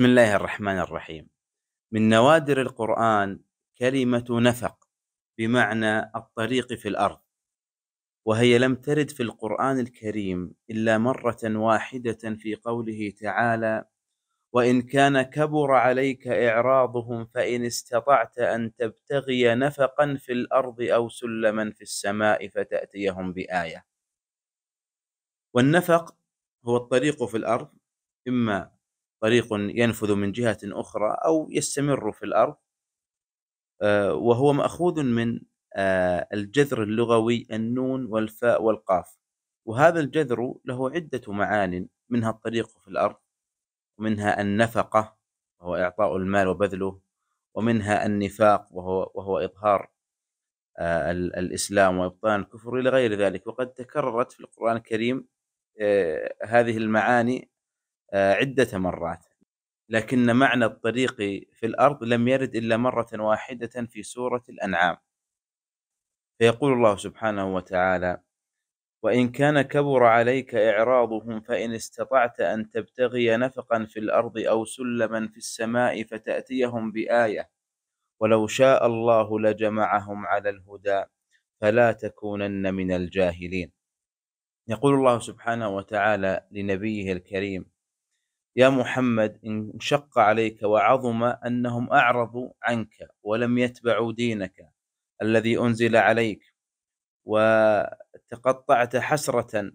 بسم الله الرحمن الرحيم من نوادر القرآن كلمة نفق بمعنى الطريق في الأرض وهي لم ترد في القرآن الكريم إلا مرة واحدة في قوله تعالى وإن كان كبر عليك إعراضهم فإن استطعت أن تبتغي نفقا في الأرض أو سلما في السماء فتأتيهم بآية والنفق هو الطريق في الأرض إما طريق ينفذ من جهة أخرى أو يستمر في الأرض آه، وهو مأخوذ من آه، الجذر اللغوي النون والفاء والقاف وهذا الجذر له عدة معان منها الطريق في الأرض ومنها النفقة وهو إعطاء المال وبذله ومنها النفاق وهو, وهو إظهار آه، الإسلام وإبطان الكفر إلى غير ذلك وقد تكررت في القرآن الكريم هذه المعاني آه، عدة مرات لكن معنى الطريق في الأرض لم يرد إلا مرة واحدة في سورة الأنعام فيقول الله سبحانه وتعالى وإن كان كبر عليك إعراضهم فإن استطعت أن تبتغي نفقا في الأرض أو سلما في السماء فتأتيهم بآية ولو شاء الله لجمعهم على الهدى فلا تكونن من الجاهلين يقول الله سبحانه وتعالى لنبيه الكريم يا محمد انشق عليك وعظم أنهم أعرضوا عنك ولم يتبعوا دينك الذي أنزل عليك وتقطعت حسرة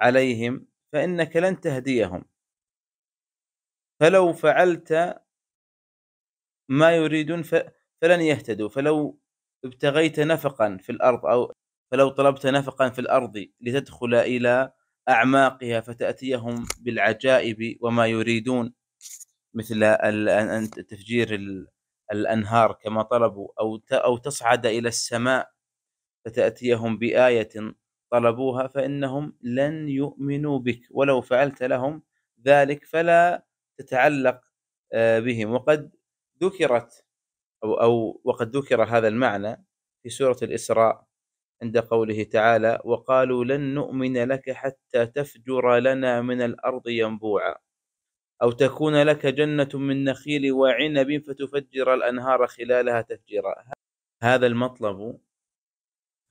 عليهم فإنك لن تهديهم فلو فعلت ما يريدون فلن يهتدوا فلو ابتغيت نفقا في الأرض أو فلو طلبت نفقا في الأرض لتدخل إلى أعماقها فتأتيهم بالعجائب وما يريدون مثل تفجير الأنهار كما طلبوا أو أو تصعد إلى السماء فتأتيهم بآية طلبوها فإنهم لن يؤمنوا بك ولو فعلت لهم ذلك فلا تتعلق آه، بهم وقد ذكرت أو, أو وقد ذكر هذا المعنى في سورة الإسراء عند قوله تعالى وقالوا لن نؤمن لك حتى تفجر لنا من الأرض ينبوعا أو تكون لك جنة من نخيل وعنب فتفجر الأنهار خلالها تفجيرا هذا المطلب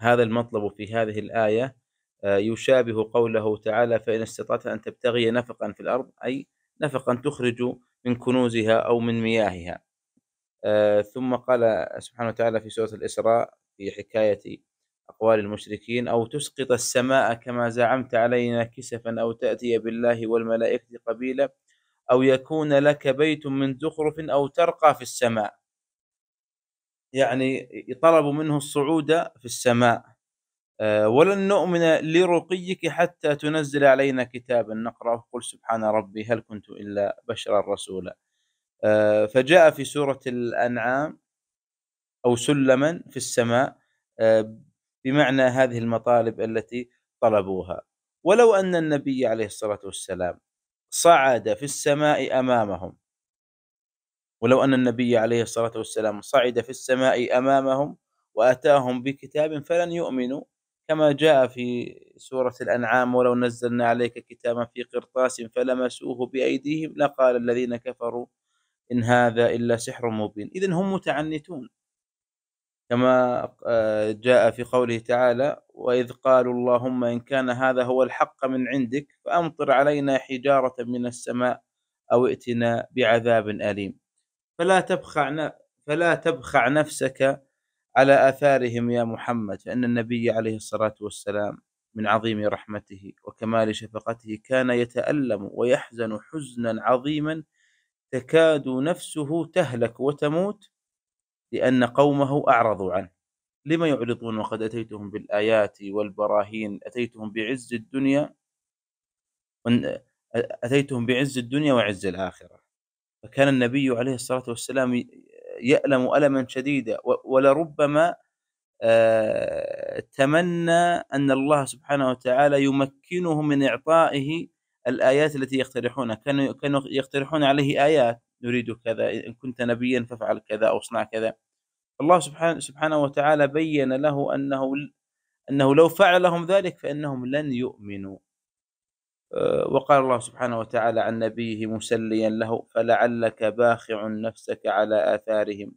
هذا المطلب في هذه الآية آه، يشابه قوله تعالى فإن استطعت أن تبتغي نفقا في الأرض أي نفقا تخرج من كنوزها أو من مياهها آه، ثم قال سبحانه وتعالى في سورة الإسراء في حكاية أقوال المشركين أو تسقط السماء كما زعمت علينا كسفا أو تأتي بالله والملائكة قبيلا أو يكون لك بيت من زخرف أو ترقى في السماء يعني يطلب منه الصعود في السماء آه، ولن نؤمن لرقيك حتى تنزل علينا كتابا نقرأه قل سبحان ربي هل كنت إلا بشرا رسولا آه، فجاء في سورة الأنعام أو سلما في السماء آه، بمعنى هذه المطالب التي طلبوها ولو ان النبي عليه الصلاه والسلام صعد في السماء امامهم ولو ان النبي عليه الصلاه والسلام صعد في السماء امامهم واتاهم بكتاب فلن يؤمنوا كما جاء في سوره الانعام ولو نزلنا عليك كتابا في قرطاس فلمسوه بايديهم لقال الذين كفروا ان هذا الا سحر مبين اذا هم متعنتون كما آه، جاء في قوله تعالى وإذ قالوا اللهم إن كان هذا هو الحق من عندك فأمطر علينا حجارة من السماء أو ائتنا بعذاب أليم فلا تبخع فلا تبخع نفسك على آثارهم يا محمد فإن النبي عليه الصلاة والسلام من عظيم رحمته وكمال شفقته كان يتألم ويحزن حزنا عظيما تكاد نفسه تهلك وتموت لأن قومه أعرضوا عنه لما يعرضون وقد أتيتهم بالآيات والبراهين أتيتهم بعز الدنيا أتيتهم بعز الدنيا وعز الآخرة فكان النبي عليه الصلاة والسلام يألم ألما شديدا ولربما تمنى أن الله سبحانه وتعالى يمكنه من إعطائه الآيات التي يقترحونها كانوا كانوا يقترحون عليه آيات نريد كذا إن كنت نبيا فافعل كذا أو اصنع كذا الله سبحانه سبحانه وتعالى بين له انه انه لو فعل لهم ذلك فانهم لن يؤمنوا آه، وقال الله سبحانه وتعالى عن نبيه مسليا له فلعلك باخع نفسك على آثارهم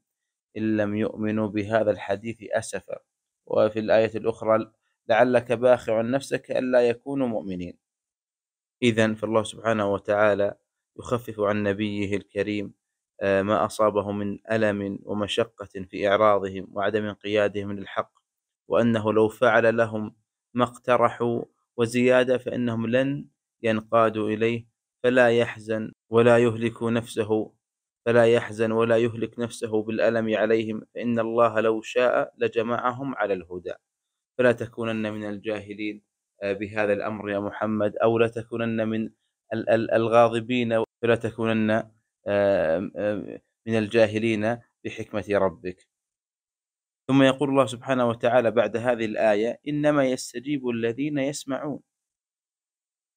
إن لم يؤمنوا بهذا الحديث أسفا وفي الآية الأخرى لعلك باخع نفسك ألا يكونوا مؤمنين إذا فالله سبحانه وتعالى يخفف عن نبيه الكريم آه، ما أصابهم من ألم ومشقة في إعراضهم وعدم انقيادهم للحق وأنه لو فعل لهم ما اقترحوا وزيادة فإنهم لن ينقادوا إليه فلا يحزن ولا يهلك نفسه فلا يحزن ولا يهلك نفسه بالألم عليهم فإن الله لو شاء لجمعهم على الهدى فلا تكونن من الجاهلين آه، بهذا الأمر يا محمد أو لا تكونن من الغاضبين فلا تكونن من الجاهلين بحكمة ربك ثم يقول الله سبحانه وتعالى بعد هذه الآية إنما يستجيب الذين يسمعون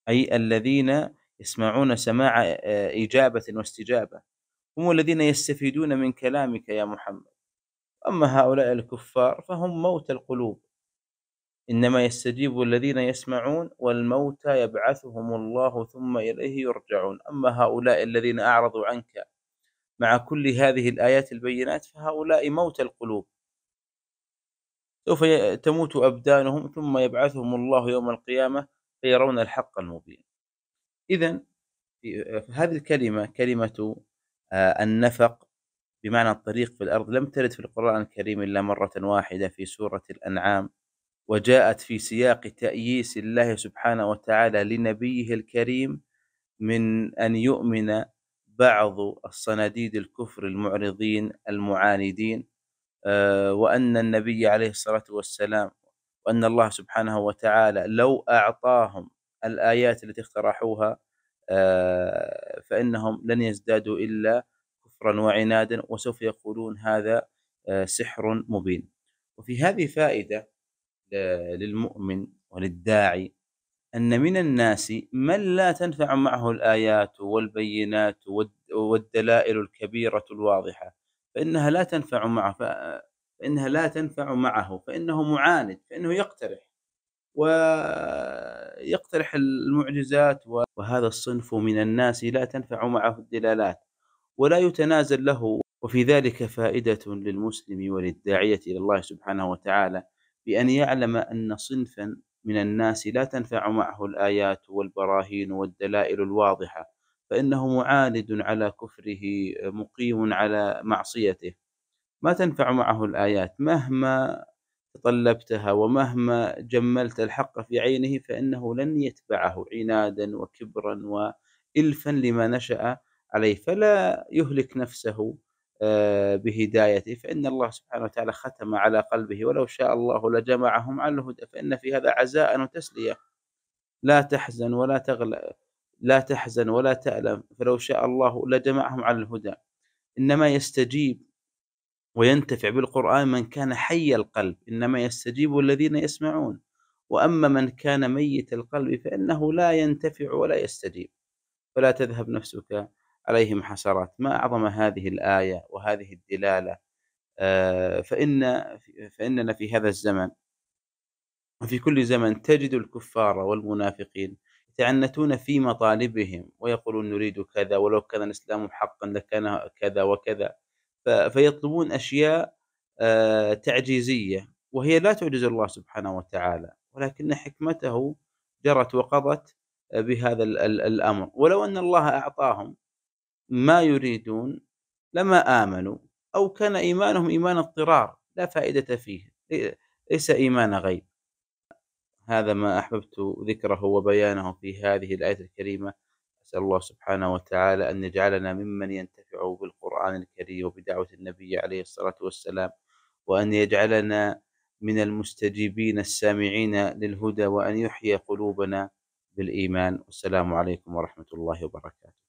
أي الذين يسمعون سماع إجابة واستجابة هم الذين يستفيدون من كلامك يا محمد أما هؤلاء الكفار فهم موت القلوب إنما يستجيب الذين يسمعون والموتى يبعثهم الله ثم إليه يرجعون أما هؤلاء الذين أعرضوا عنك مع كل هذه الآيات البينات فهؤلاء موت القلوب سوف تموت أبدانهم ثم يبعثهم الله يوم القيامة فيرون الحق المبين إذا هذه الكلمة كلمة آه، النفق بمعنى الطريق في الأرض لم ترد في القرآن الكريم إلا مرة واحدة في سورة الأنعام وجاءت في سياق تأييس الله سبحانه وتعالى لنبيه الكريم من أن يؤمن بعض الصناديد الكفر المعرضين المعاندين آه، وأن النبي عليه الصلاة والسلام وأن الله سبحانه وتعالى لو أعطاهم الآيات التي اقترحوها آه، فإنهم لن يزدادوا إلا كفرا وعنادا وسوف يقولون هذا آه، سحر مبين وفي هذه فائدة للمؤمن وللداعي أن من الناس من لا تنفع معه الآيات والبينات والدلائل الكبيرة الواضحة فإنها لا تنفع معه فإنها لا تنفع معه فإنه معاند فإنه يقترح ويقترح المعجزات وهذا الصنف من الناس لا تنفع معه الدلالات ولا يتنازل له وفي ذلك فائدة للمسلم وللداعية إلى الله سبحانه وتعالى بأن يعلم أن صنفا من الناس لا تنفع معه الآيات والبراهين والدلائل الواضحة فإنه معاند على كفره مقيم على معصيته ما تنفع معه الآيات مهما تطلبتها ومهما جملت الحق في عينه فإنه لن يتبعه عنادا وكبرا وإلفا لما نشأ عليه فلا يهلك نفسه آه، بهدايته فإن الله سبحانه وتعالى ختم على قلبه ولو شاء الله لجمعهم على الهدى فإن في هذا عزاء وتسلية لا تحزن ولا تغلب لا تحزن ولا تألم فلو شاء الله لجمعهم على الهدى إنما يستجيب وينتفع بالقرآن من كان حي القلب إنما يستجيب الذين يسمعون وأما من كان ميت القلب فإنه لا ينتفع ولا يستجيب فلا تذهب نفسك عليهم حسرات ما أعظم هذه الآية وهذه الدلالة آه، فإن فإننا في هذا الزمن وفي كل زمن تجد الكفار والمنافقين يتعنتون في مطالبهم ويقولون نريد كذا ولو كان الإسلام حقا لكان كذا وكذا فيطلبون أشياء آه، تعجيزية وهي لا تعجز الله سبحانه وتعالى ولكن حكمته جرت وقضت آه، بهذا الأمر ولو أن الله أعطاهم ما يريدون لما آمنوا أو كان إيمانهم إيمان اضطرار لا فائدة فيه ليس إيمان غيب هذا ما أحببت ذكره وبيانه في هذه الآية الكريمة أسأل الله سبحانه وتعالى أن يجعلنا ممن ينتفع بالقرآن الكريم وبدعوة النبي عليه الصلاة والسلام وأن يجعلنا من المستجيبين السامعين للهدى وأن يحيي قلوبنا بالإيمان والسلام عليكم ورحمة الله وبركاته